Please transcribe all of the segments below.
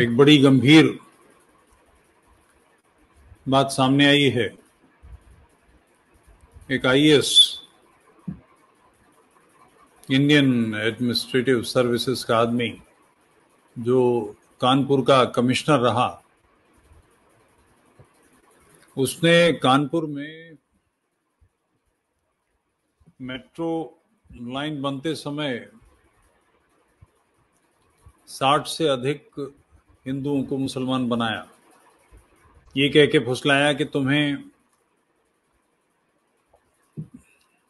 एक बड़ी गंभीर बात सामने आई है एक आईएएस इंडियन एडमिनिस्ट्रेटिव सर्विसेज का आदमी जो कानपुर का कमिश्नर रहा उसने कानपुर में मेट्रो लाइन बनते समय साठ से अधिक हिंदुओं को मुसलमान बनाया ये कह के फुसलाया कि तुम्हें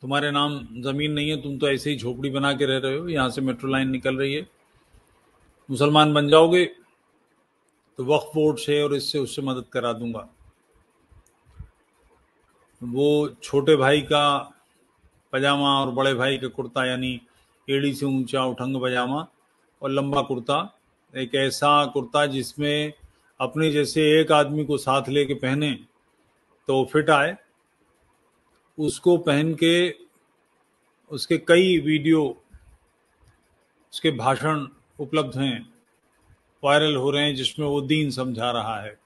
तुम्हारे नाम जमीन नहीं है तुम तो ऐसे ही झोपड़ी बना के रह रहे हो यहाँ से मेट्रो लाइन निकल रही है मुसलमान बन जाओगे तो वक्फ बोर्ड से और इससे उससे मदद करा दूंगा वो छोटे भाई का पजामा और बड़े भाई का कुर्ता यानी एड़ी से ऊंचा उठंग पजामा और लंबा कुर्ता एक ऐसा कुर्ता जिसमें अपने जैसे एक आदमी को साथ लेके पहने तो फिट आए उसको पहन के उसके कई वीडियो उसके भाषण उपलब्ध हैं वायरल हो रहे हैं जिसमें वो दीन समझा रहा है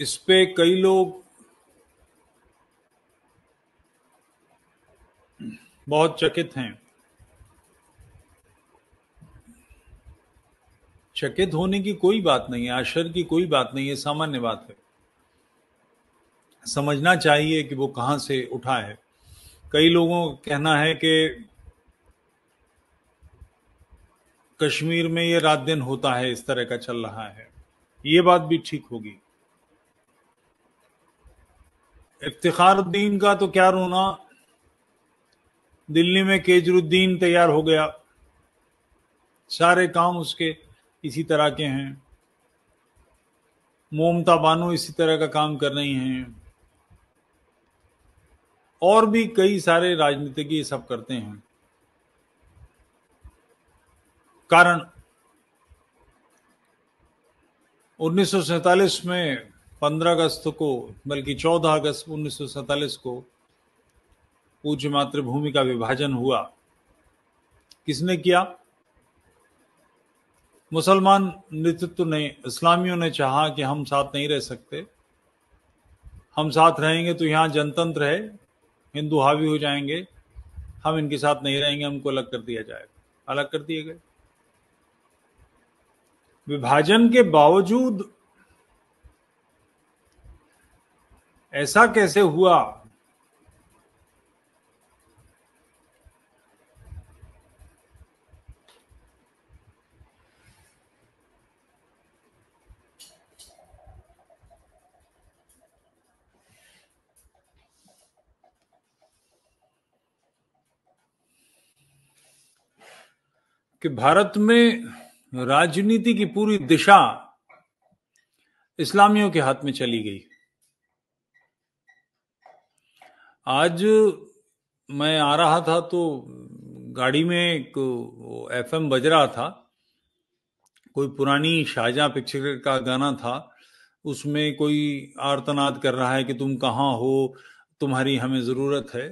इस पे कई लोग बहुत चकित हैं चकित होने की कोई बात नहीं है आश्चर्य की कोई बात नहीं है सामान्य बात है समझना चाहिए कि वो कहां से उठा है कई लोगों का कहना है कि कश्मीर में ये रात दिन होता है इस तरह का चल रहा है ये बात भी ठीक होगी इफ्तारुद्दीन का तो क्या रोना दिल्ली में केजरुद्दीन तैयार हो गया सारे काम उसके इसी तरह के हैं मोमता बानो इसी तरह का काम कर रही हैं और भी कई सारे राजनीतिक ये सब करते हैं कारण उन्नीस में 15 अगस्त को बल्कि 14 अगस्त उन्नीस को पूज्य मातृभूमि का विभाजन हुआ किसने किया मुसलमान नेतृत्व ने इस्लामियों ने चाहा कि हम साथ नहीं रह सकते हम साथ रहेंगे तो यहाँ जनतंत्र है हिंदू हावी हो जाएंगे हम इनके साथ नहीं रहेंगे हमको अलग कर दिया जाएगा अलग कर दिए गए विभाजन के बावजूद ऐसा कैसे हुआ कि भारत में राजनीति की पूरी दिशा इस्लामियों के हाथ में चली गई आज मैं आ रहा था तो गाड़ी में एक एम बज रहा था कोई पुरानी शाहजहां पिक्चर का गाना था उसमें कोई आरतनाद कर रहा है कि तुम कहाँ हो तुम्हारी हमें ज़रूरत है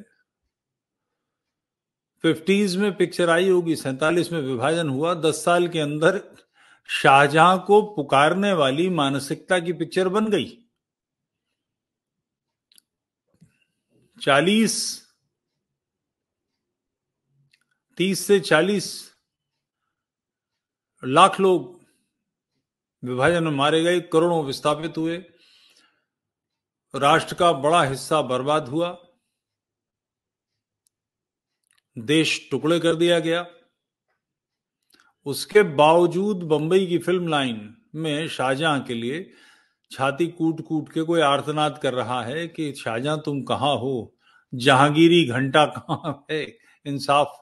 फिफ्टीज में पिक्चर आई होगी सैतालीस में विभाजन हुआ दस साल के अंदर शाहजहां को पुकारने वाली मानसिकता की पिक्चर बन गई चालीस तीस से चालीस लाख लोग विभाजन में मारे गए करोड़ों विस्थापित हुए राष्ट्र का बड़ा हिस्सा बर्बाद हुआ देश टुकड़े कर दिया गया उसके बावजूद बंबई की फिल्म लाइन में शाहजहां के लिए छाती कूट कूट के कोई आर्तनाद कर रहा है कि शाहजहां तुम कहां हो जहांगीरी घंटा कहां है इंसाफ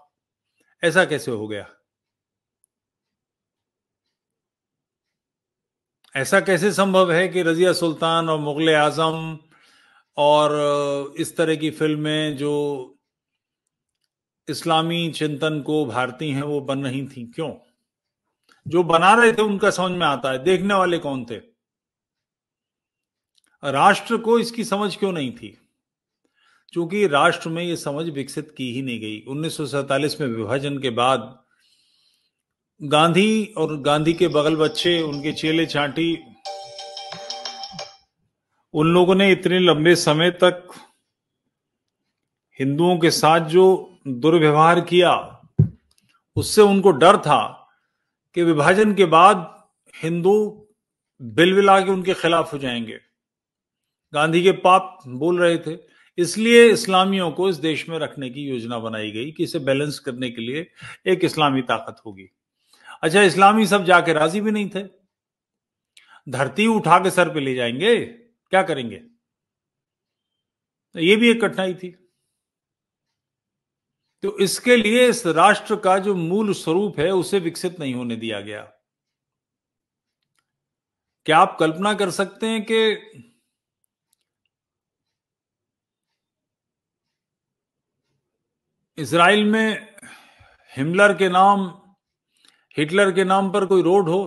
ऐसा कैसे हो गया ऐसा कैसे संभव है कि रजिया सुल्तान और मुगल आजम और इस तरह की फिल्में जो इस्लामी चिंतन को भारतीय हैं वो बन रही थी क्यों जो बना रहे थे उनका समझ में आता है देखने वाले कौन थे राष्ट्र को इसकी समझ क्यों नहीं थी क्योंकि राष्ट्र में ये समझ विकसित की ही नहीं गई उन्नीस में विभाजन के बाद गांधी और गांधी के बगल बच्चे उनके चेले चांटी उन लोगों ने इतने लंबे समय तक हिंदुओं के साथ जो दुर्व्यवहार किया उससे उनको डर था कि विभाजन के बाद हिंदू बिलविला के उनके खिलाफ हो जाएंगे गांधी के पाप बोल रहे थे इसलिए इस्लामियों को इस देश में रखने की योजना बनाई गई कि इसे बैलेंस करने के लिए एक इस्लामी ताकत होगी अच्छा इस्लामी सब जाके राजी भी नहीं थे धरती उठा के सर पे ले जाएंगे क्या करेंगे तो ये भी एक कठिनाई थी तो इसके लिए इस राष्ट्र का जो मूल स्वरूप है उसे विकसित नहीं होने दिया गया क्या आप कल्पना कर सकते हैं कि इसराइल में हिमलर के नाम हिटलर के नाम पर कोई रोड हो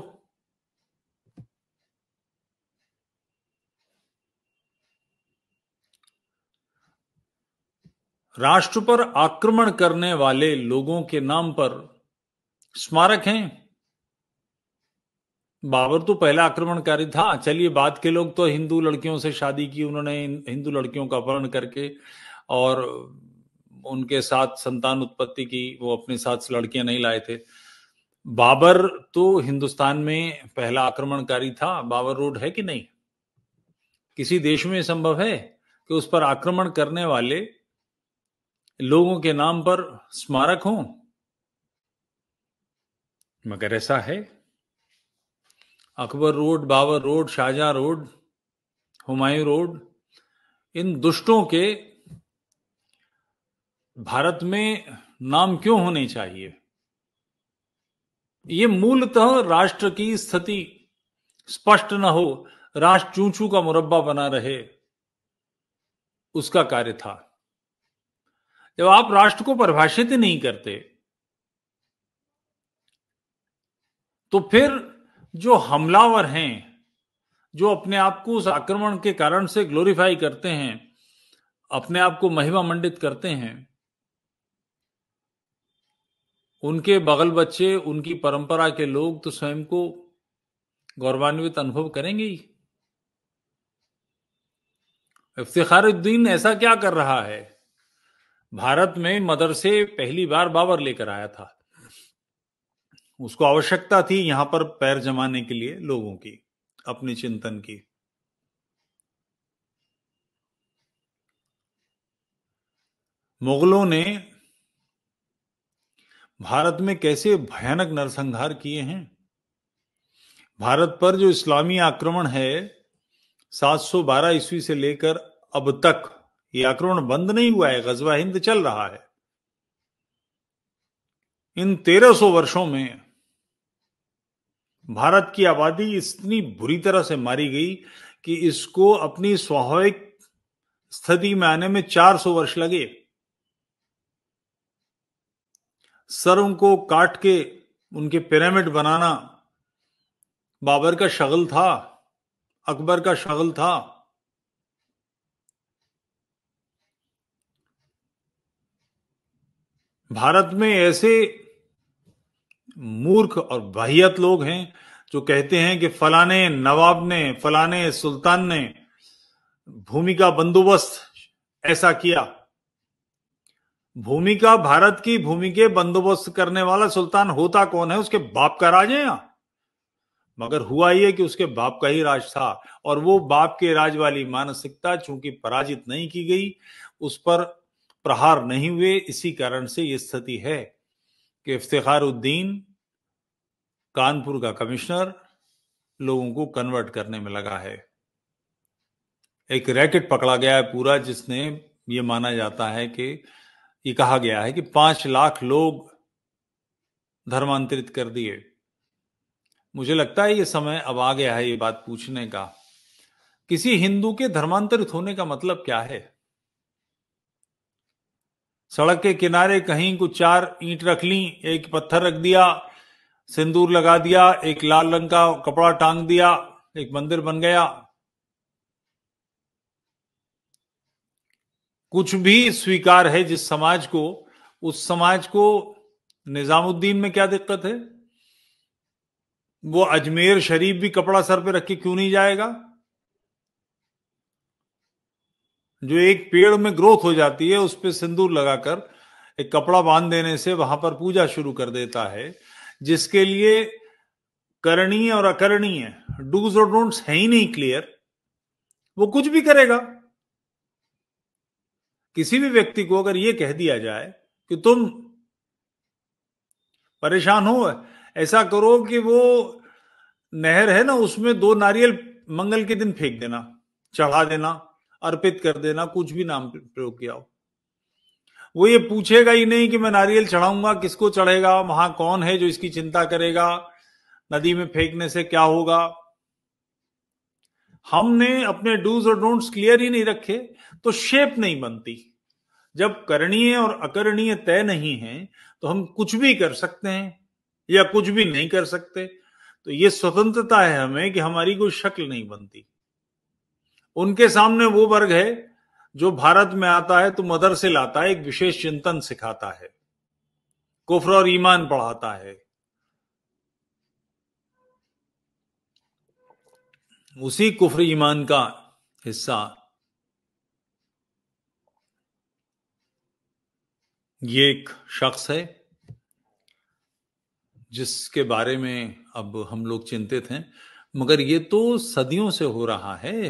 राष्ट्र पर आक्रमण करने वाले लोगों के नाम पर स्मारक हैं बाबर तो पहला आक्रमणकारी था चलिए बाद के लोग तो हिंदू लड़कियों से शादी की उन्होंने हिंदू लड़कियों का अपहरण करके और उनके साथ संतान उत्पत्ति की वो अपने साथ लड़कियां नहीं लाए थे बाबर तो हिंदुस्तान में पहला आक्रमणकारी था बाबर रोड है कि नहीं किसी देश में संभव है कि उस पर आक्रमण करने वाले लोगों के नाम पर स्मारक हों मगर ऐसा है Akbar road Babar road Shahjahan road Humayun road इन दुष्टों के भारत में नाम क्यों होने चाहिए ये मूलतः राष्ट्र की स्थिति स्पष्ट न हो राष्ट्र चूचू का मुरब्बा बना रहे उसका कार्य था जब आप राष्ट्र को परिभाषित ही नहीं करते तो फिर जो हमलावर हैं जो अपने आप को उस आक्रमण के कारण से ग्लोरीफाई करते हैं अपने आप को महिमा मंडित करते हैं उनके बगल बच्चे उनकी परंपरा के लोग तो स्वयं को गौरवान्वित अनुभव करेंगे ही इफ्तारुद्दीन ऐसा क्या कर रहा है भारत में मदरसे पहली बार बाबर लेकर आया था उसको आवश्यकता थी यहां पर पैर जमाने के लिए लोगों की अपने चिंतन की मुगलों ने भारत में कैसे भयानक नरसंहार किए हैं भारत पर जो इस्लामी आक्रमण है 712 ईस्वी से लेकर अब तक ये आक्रमण बंद नहीं हुआ है गजवा हिंद चल रहा है इन तेरह सौ वर्षों में भारत की आबादी इतनी बुरी तरह से मारी गई कि इसको अपनी स्वाभाविक स्थिति में आने में चार सौ वर्ष लगे सर उनको काट के उनके पिरामिड बनाना बाबर का शगल था अकबर का शगल था भारत में ऐसे मूर्ख और बाहियत लोग हैं जो कहते हैं कि फलाने नवाब ने फलाने सुल्तान ने भूमि का बंदोबस्त ऐसा किया भूमि का भारत की भूमि के बंदोबस्त करने वाला सुल्तान होता कौन है उसके बाप का राज है यहां मगर हुआ यह कि उसके बाप का ही राज था और वो बाप के राज वाली मानसिकता चूंकि पराजित नहीं की गई उस पर प्रहार नहीं हुए इसी कारण से ये स्थिति है कि उद्दीन कानपुर का कमिश्नर लोगों को कन्वर्ट करने में लगा है एक रैकेट पकड़ा गया है पूरा जिसने ये माना जाता है कि ये कहा गया है कि पांच लाख लोग धर्मांतरित कर दिए मुझे लगता है ये समय अब आ गया है ये बात पूछने का किसी हिंदू के धर्मांतरित होने का मतलब क्या है सड़क के किनारे कहीं कुछ चार ईंट रख ली एक पत्थर रख दिया सिंदूर लगा दिया एक लाल रंग का कपड़ा टांग दिया एक मंदिर बन गया कुछ भी स्वीकार है जिस समाज को उस समाज को निजामुद्दीन में क्या दिक्कत है वो अजमेर शरीफ भी कपड़ा सर पे रख के क्यों नहीं जाएगा जो एक पेड़ में ग्रोथ हो जाती है उस पर सिंदूर लगाकर एक कपड़ा बांध देने से वहां पर पूजा शुरू कर देता है जिसके लिए करणीय और अकरणीय डूज और डोंट्स है ही नहीं क्लियर वो कुछ भी करेगा किसी भी व्यक्ति को अगर ये कह दिया जाए कि तुम परेशान हो ऐसा करो कि वो नहर है ना उसमें दो नारियल मंगल के दिन फेंक देना चढ़ा देना अर्पित कर देना कुछ भी नाम प्रयोग किया हो वो ये पूछेगा ही नहीं कि मैं नारियल चढ़ाऊंगा किसको चढ़ेगा वहां कौन है जो इसकी चिंता करेगा नदी में फेंकने से क्या होगा हमने अपने डूज और डोंट्स क्लियर ही नहीं रखे तो शेप नहीं बनती जब करणीय और अकरणीय तय नहीं है तो हम कुछ भी कर सकते हैं या कुछ भी नहीं कर सकते तो ये स्वतंत्रता है हमें कि हमारी कोई शक्ल नहीं बनती उनके सामने वो वर्ग है जो भारत में आता है तो मदर से लाता है एक विशेष चिंतन सिखाता है कुफर और ईमान पढ़ाता है उसी कुफर ईमान का हिस्सा ये एक शख्स है जिसके बारे में अब हम लोग चिंतित हैं मगर ये तो सदियों से हो रहा है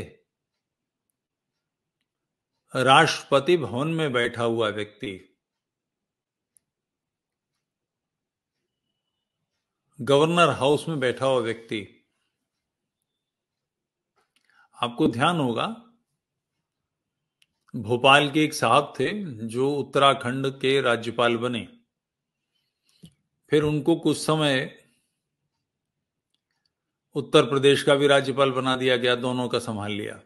राष्ट्रपति भवन में बैठा हुआ व्यक्ति गवर्नर हाउस में बैठा हुआ व्यक्ति आपको ध्यान होगा भोपाल के एक साहब थे जो उत्तराखंड के राज्यपाल बने फिर उनको कुछ समय उत्तर प्रदेश का भी राज्यपाल बना दिया गया दोनों का संभाल लिया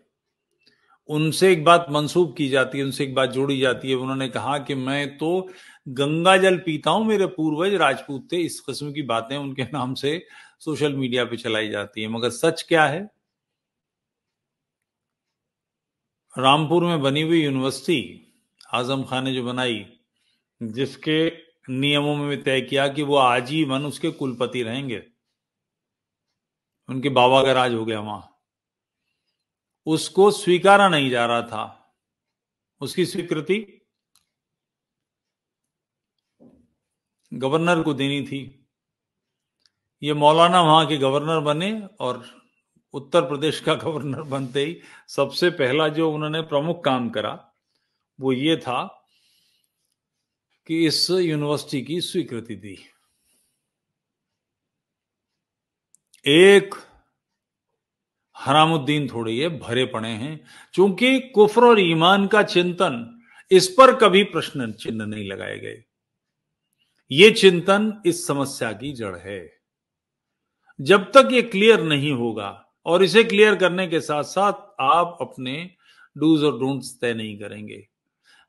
उनसे एक बात मंसूब की जाती है उनसे एक बात जोड़ी जाती है उन्होंने कहा कि मैं तो गंगा जल पीता हूं मेरे पूर्वज राजपूत थे इस किस्म की बातें उनके नाम से सोशल मीडिया पे चलाई जाती है मगर सच क्या है रामपुर में बनी हुई यूनिवर्सिटी आजम खान ने जो बनाई जिसके नियमों में तय किया कि वो आजीवन उसके कुलपति रहेंगे उनके बाबा का राज हो गया वहां उसको स्वीकारा नहीं जा रहा था उसकी स्वीकृति गवर्नर को देनी थी ये मौलाना वहां के गवर्नर बने और उत्तर प्रदेश का गवर्नर बनते ही सबसे पहला जो उन्होंने प्रमुख काम करा वो ये था कि इस यूनिवर्सिटी की स्वीकृति दी एक हरामुद्दीन थोड़े ये भरे पड़े हैं क्योंकि कुफर और ईमान का चिंतन इस पर कभी प्रश्न चिन्ह नहीं लगाए गए ये चिंतन इस समस्या की जड़ है जब तक ये क्लियर नहीं होगा और इसे क्लियर करने के साथ साथ आप अपने डूज और डोंट्स तय नहीं करेंगे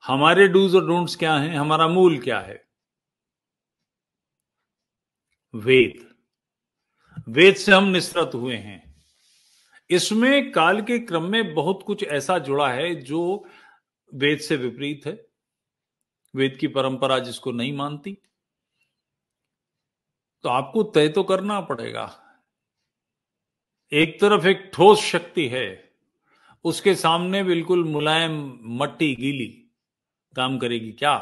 हमारे डूज और डोंट्स क्या हैं हमारा मूल क्या है वेद वेद से हम निस्तृत हुए हैं इसमें काल के क्रम में बहुत कुछ ऐसा जुड़ा है जो वेद से विपरीत है वेद की परंपरा जिसको नहीं मानती तो आपको तय तो करना पड़ेगा एक तरफ एक ठोस शक्ति है उसके सामने बिल्कुल मुलायम मट्टी गीली काम करेगी क्या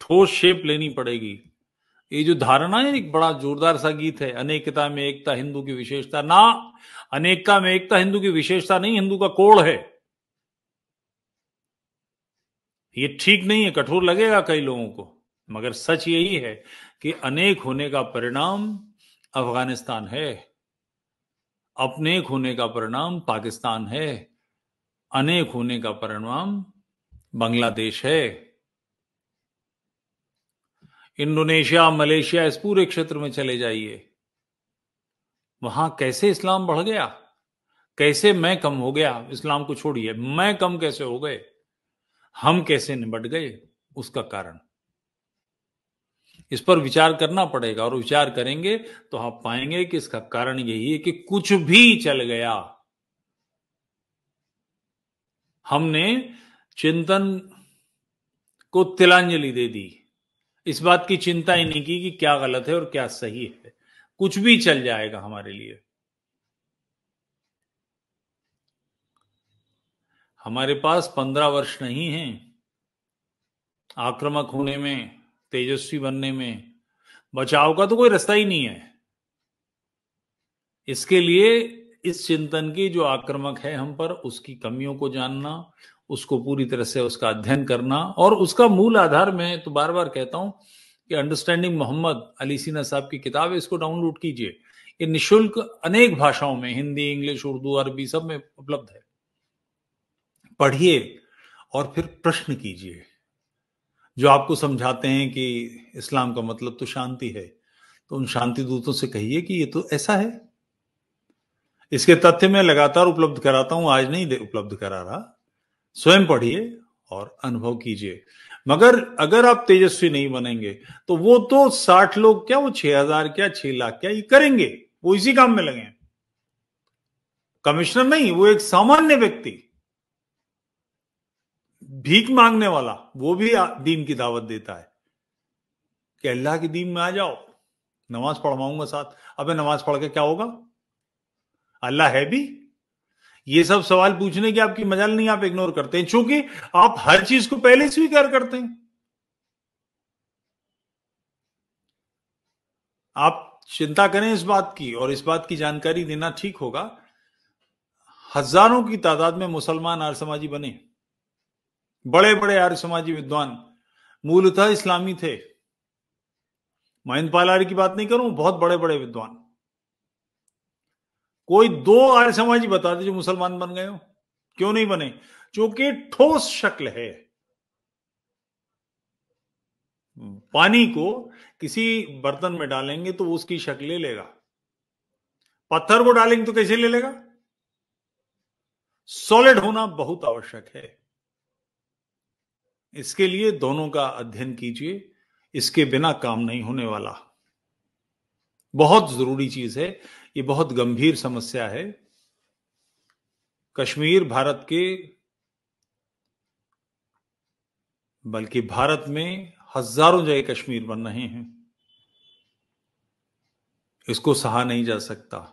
ठोस शेप लेनी पड़ेगी ये जो धारणा है एक बड़ा जोरदार सा गीत है अनेकता में एकता हिंदू की विशेषता ना अनेकता में एकता हिंदू की विशेषता नहीं हिंदू का कोड़ है ये ठीक नहीं है कठोर लगेगा कई लोगों को मगर सच यही है कि अनेक होने का परिणाम अफगानिस्तान है अपनेक होने का परिणाम पाकिस्तान है अनेक होने का परिणाम बांग्लादेश है इंडोनेशिया मलेशिया इस पूरे क्षेत्र में चले जाइए वहां कैसे इस्लाम बढ़ गया कैसे मैं कम हो गया इस्लाम को छोड़िए मैं कम कैसे हो गए हम कैसे निबट गए उसका कारण इस पर विचार करना पड़ेगा और विचार करेंगे तो आप हाँ पाएंगे कि इसका कारण यही है कि कुछ भी चल गया हमने चिंतन को तिलांजलि दे दी इस बात की चिंता ही नहीं की कि क्या गलत है और क्या सही है कुछ भी चल जाएगा हमारे लिए हमारे पास पंद्रह वर्ष नहीं है आक्रामक होने में तेजस्वी बनने में बचाव का तो कोई रास्ता ही नहीं है इसके लिए इस चिंतन की जो आक्रामक है हम पर उसकी कमियों को जानना उसको पूरी तरह से उसका अध्ययन करना और उसका मूल आधार में तो बार बार कहता हूं कि अंडरस्टैंडिंग मोहम्मद अली सीना साहब की किताब है इसको डाउनलोड कीजिए ये निशुल्क अनेक भाषाओं में हिंदी इंग्लिश उर्दू अरबी सब में उपलब्ध है पढ़िए और फिर प्रश्न कीजिए जो आपको समझाते हैं कि इस्लाम का मतलब तो शांति है तो उन शांति दूतों से कहिए कि ये तो ऐसा है इसके तथ्य मैं लगातार उपलब्ध कराता हूं आज नहीं उपलब्ध करा रहा स्वयं पढ़िए और अनुभव कीजिए मगर अगर आप तेजस्वी नहीं बनेंगे तो वो तो साठ लोग क्या वो छह हजार क्या छह लाख क्या ये करेंगे वो इसी काम में लगे कमिश्नर नहीं वो एक सामान्य व्यक्ति भीख मांगने वाला वो भी दीन की दावत देता है कि अल्लाह की दीन में आ जाओ नमाज पढ़वाऊंगा साथ अबे नमाज पढ़ के क्या होगा अल्लाह है भी ये सब सवाल पूछने की आपकी मजाल नहीं आप इग्नोर करते हैं चूंकि आप हर चीज को पहले स्वीकार करते हैं आप चिंता करें इस बात की और इस बात की जानकारी देना ठीक होगा हजारों की तादाद में मुसलमान आर्य समाजी बने बड़े बड़े आर्य समाजी विद्वान मूलतः इस्लामी थे महिंद पालारी की बात नहीं करूं बहुत बड़े बड़े विद्वान कोई दो आर्य ही बता दे जो मुसलमान बन गए हो क्यों नहीं बने क्योंकि ठोस शक्ल है पानी को किसी बर्तन में डालेंगे तो उसकी शक्ल ले लेगा पत्थर को डालेंगे तो कैसे ले लेगा सॉलिड होना बहुत आवश्यक है इसके लिए दोनों का अध्ययन कीजिए इसके बिना काम नहीं होने वाला बहुत जरूरी चीज है ये बहुत गंभीर समस्या है कश्मीर भारत के बल्कि भारत में हजारों जगह कश्मीर बन रहे हैं इसको सहा नहीं जा सकता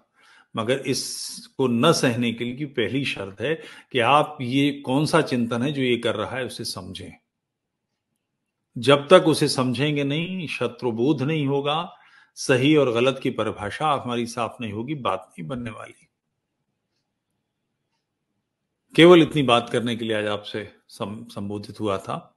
मगर इसको न सहने के लिए पहली शर्त है कि आप ये कौन सा चिंतन है जो ये कर रहा है उसे समझें जब तक उसे समझेंगे नहीं शत्रुबोध नहीं होगा सही और गलत की परिभाषा हमारी साफ नहीं होगी बात नहीं बनने वाली केवल इतनी बात करने के लिए आज आपसे संबोधित हुआ था